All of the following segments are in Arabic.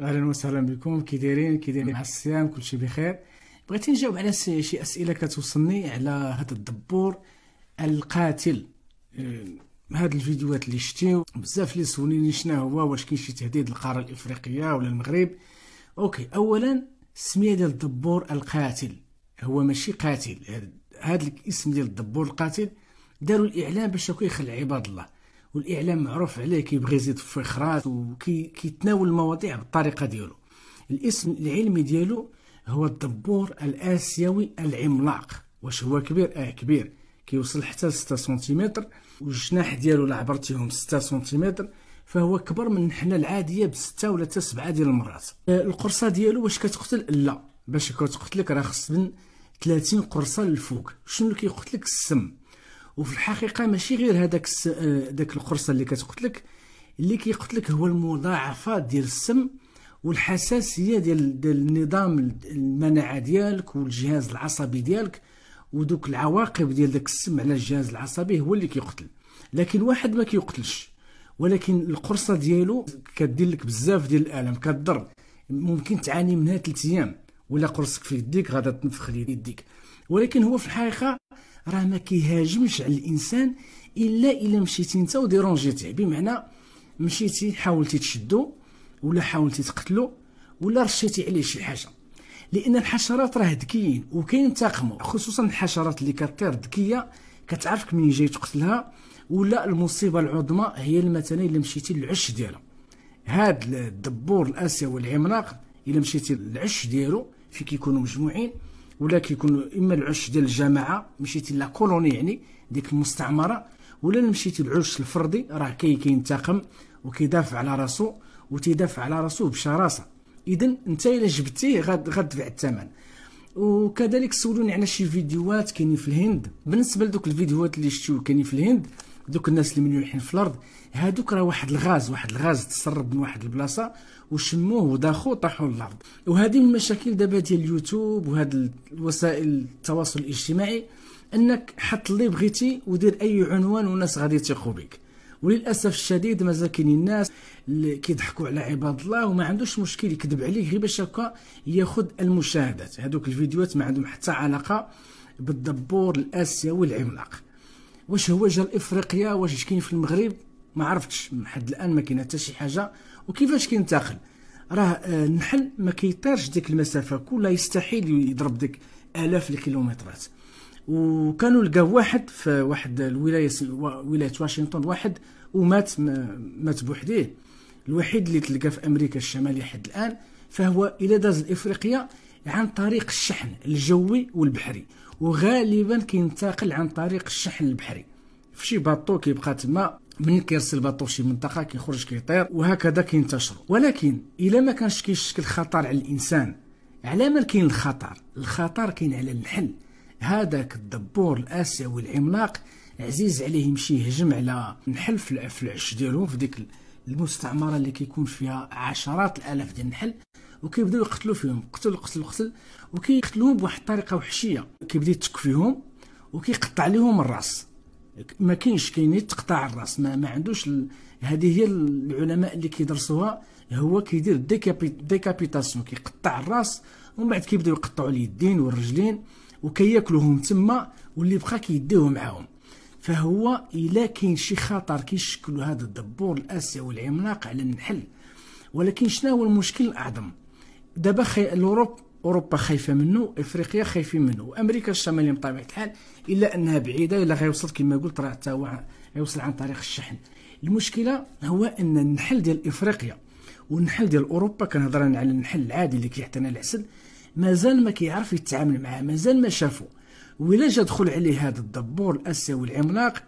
اهلا وسهلا بكم كي دايرين كي دايرين مع الصيام شيء بخير بغيت نجاوب على شي اسئله كتوصلني على هذا الدبور القاتل آه، هاد الفيديوهات اللي شتيو بزاف اللي سوليني شنو هو واش كاين شي تهديد للقاره الافريقيه ولا المغرب اوكي اولا السميه ديال الدبور القاتل هو ماشي قاتل هذا الاسم ديال الدبور القاتل داروا الاعلان باش يخلع عباد الله والاعلام معروف عليه كيبغي يزيد في وكيتناول المواضيع بالطريقه ديالو الاسم العلمي ديالو هو الدبور الاسيوي العملاق واش هو كبير اه كبير كيوصل حتى 6 سنتيمتر والجناح ديالو لعبرتيهم عبرتيهم 6 سنتيمتر فهو كبر من حنا العاديه بستة ولا حتى سبعة ديال المرات آه، القرصه ديالو واش كتقتل لا باش كتقتلك راه خص من 30 قرصه للفوق شنو اللي كيقتلك السم وفي الحقيقه ماشي غير هذاك داك آه، القرصه اللي كتقتلك اللي كيقتلك هو المضاعفه ديال السم والحساسيه ديال النظام المناعه ديالك والجهاز العصبي ديالك ودوك العواقب ديال داك السم على الجهاز العصبي هو اللي كيقتل لكن واحد ما كيقتلش ولكن القرصه ديالو كدير لك بزاف ديال الالم كضر ممكن تعاني منها 3 ايام ولا قرصك في يديك غادي تنفخ لي يديك ولكن هو في الحقيقه راه ما كيهاجمش على الانسان الا الا مشيتي انت وديرونجيتيه بمعنى مشيتي حاولتي تشدو ولا حاولتي تقتلو ولا رشيتي عليه شي حاجه لان الحشرات راه ذكيين وكينتقموا خصوصا الحشرات اللي كطير ذكيه كتعرفك منين جاي تقتلها ولا المصيبه العظمى هي مثلا الا مشيتي للعش ديالها هاد الدبور الاسيوي العملاق الا مشيتي للعش ديالو في كيكونوا مجموعين ولا كيكون اما العش ديال الجماعه مشيتي لا كولوني يعني ديك المستعمره ولا مشيتي العش الفردي راه كي كينتقم وكيدافع على راسو وتيدافع على راسو بشراسه اذا انت الا جبتيه غد غدفع الثمن وكذلك سولوني على شي فيديوهات كاينين في الهند بالنسبه لدوك الفيديوهات اللي شفتو كاينين في الهند دوك الناس اللي مليحين في الارض هادوك راه واحد الغاز واحد الغاز تسرب من واحد البلاصه وشموه وداخو طاحوا للارض وهذه من المشاكل دابا ديال اليوتيوب وهاد الوسائل التواصل الاجتماعي انك حط اللي بغيتي ودير اي عنوان والناس غادي يثيقوا بك وللاسف الشديد مازال كاينين الناس اللي كيضحكوا على عباد الله وما عندوش مشكل يكذب عليك غير باش هكا ياخذ المشاهدات هذوك الفيديوهات ما عندهم حتى علاقه بالدبور الاسيوي العملاق واش هو جا لافريقيا واش كاين في المغرب ما عرفتش لحد الان ما كاين حتى شي حاجه وكيفاش كينتقل راه آه، النحل ما كيطيرش ديك المسافه كلها يستحيل يضرب ديك الاف الكيلومترات وكانوا لقاو واحد في واحد الولايه ولايه واشنطن واحد ومات مات بوحديه الوحيد اللي تلقى في امريكا الشماليه حد الان فهو الى داز لافريقيا عن طريق الشحن الجوي والبحري وغالبا كينتقل عن طريق الشحن البحري فشي باطو كيبقى تما من كيرسل باطو شي منطقه كيخرج كيطير وهكذا كينتشر ولكن الا ما كانش كيشكل خطر على الانسان على ما كاين الخطر الخطر كاين على الحل هذاك الدبور الاسيوي العملاق عزيز عليه يمشي يهجم على نحل في العش ديالهم في ديك المستعمره اللي كيكون فيها عشرات الالاف ديال النحل وكيبداو يقتلوا فيهم قتل قتل قتل وكيقتلوهم بواحد الطريقه وحشيه كيبدا يتك فيهم وكيقطع لهم الراس ما كاينش كاين تقطع الراس ما, ما عندوش ال... هذه هي العلماء اللي كيدرسوها هو كيدير ديكابي... ديكابيتاسيون كيقطع الراس ومن بعد كيبداو يقطعوا اليدين والرجلين وكياكلوهم تما واللي بقى كيديهو معاهم فهو الا كاين شي خطر كيشكلوا هذا الدبور الاسيوي العملاق على النحل ولكن شنو هو المشكل الاعظم دابا خي... الاوروب اوروبا خايفه منه افريقيا خايفين منه امريكا الشماليه بطبيعه الحال الا انها بعيده الا غيوصل كما قلت راه حتى هو غيوصل عن طريق الشحن المشكله هو ان النحل ديال افريقيا والنحل ديال اوروبا كنهضر على النحل العادي اللي كيعطينا العسل مازال ما كيعرف يتعامل معاه مازال ما شافو ولا جا دخل عليه هذا الدبور الاسيوي العملاق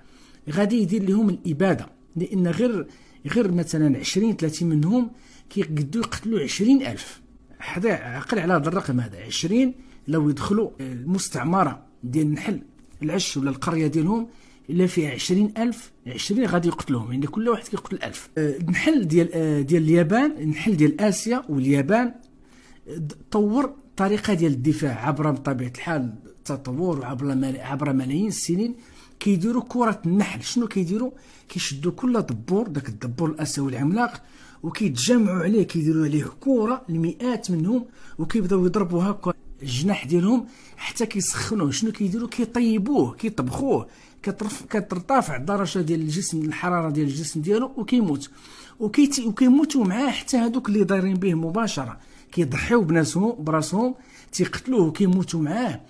غادي يدير لهم الاباده لان غير غير مثلا 20 30 منهم كيقدوا يقتلوا 20000 حدا عقل على هذا الرقم هذا 20 لو يدخلوا المستعمره آه، ديال النحل العش ولا القريه ديالهم الا فيها 20000 20 غادي يقتلوهم يعني كل واحد كيقتل 1000 آه، النحل ديال آه، ديال اليابان النحل ديال اسيا واليابان طور طريقه ديال الدفاع عبر بطبيعه الحال التطور وعبر عبر ملايين السنين كيديروا كره النحل شنو كيديروا كيشدوا كل دبور داك الدبور الاسيوي العملاق وكيتجمعوا عليه كيديروا عليه كوره المئات منهم وكيبداو يضربوا هكا الجناح ديالهم حتى كيسخنوه شنو كيديروا كيطيبوه كيطبخوه كترف كترتفع الدرجه ديال الجسم الحراره ديال الجسم ديالو وكيموت وكيموتوا معاه حتى هذوك اللي دايرين به مباشره كيضحيو بناسهم براسهم تيقتلوه وكيموتوا معاه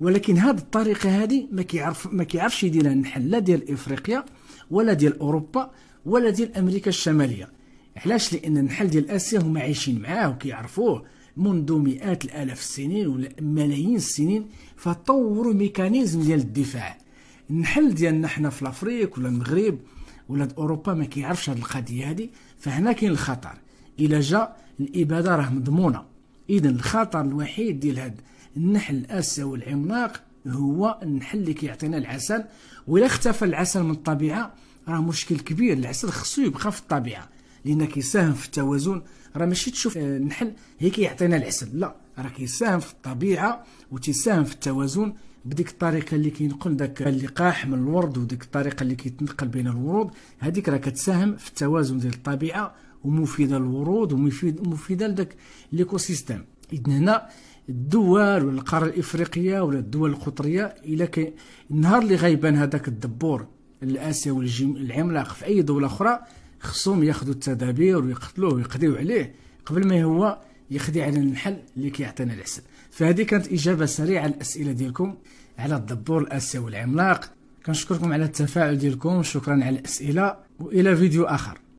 ولكن هذه الطريقه هذه ما كيعرف ما كيعرفش يديرها النحل لا ديال افريقيا ولا ديال اوروبا ولا ديال امريكا الشماليه علاش لان النحل ديال اسيا هما عايشين معاه وكيعرفوه منذ مئات الالاف السنين ولا ملايين السنين فطوروا ميكانيزم ديال الدفاع النحل ديالنا حنا في الافريق ولا المغرب ولا اوروبا ما كيعرفش هذه القضيه هذه فهنا كاين الخطر الا جا الاباده راه مضمونه اذا الخطر الوحيد ديال هذا النحل الاسيوي والعملاق هو النحل اللي كيعطينا العسل ولا اختفى العسل من الطبيعه راه مشكل كبير العسل خصو يبقى في الطبيعه لان كيساهم في التوازن راه ماشي تشوف آه، النحل هي كيعطينا العسل لا راه كيساهم في الطبيعه وتساهم في التوازن بديك الطريقه اللي كينقل داك اللقاح من الورد وديك الطريقه اللي كيتنقل بين الورود هذيك راه كتساهم في التوازن ديال الطبيعه ومفيده للورود ومفيده لذاك ليكوسيستيم اذن هنا الدول ولا القاره الافريقيه ولا الدول القطريه الى كي النهار اللي غيبان هذاك الدبور الاسيوي العملاق في اي دوله اخرى خصهم ياخذوا التدابير ويقتلوه ويقضيو عليه قبل ما هو يخدي على النحل اللي كيعطينا العسل فهذه كانت اجابه سريعه الاسئله ديالكم على الدبور الاسيوي العملاق كنشكركم على التفاعل ديالكم شكرا على الاسئله والى فيديو اخر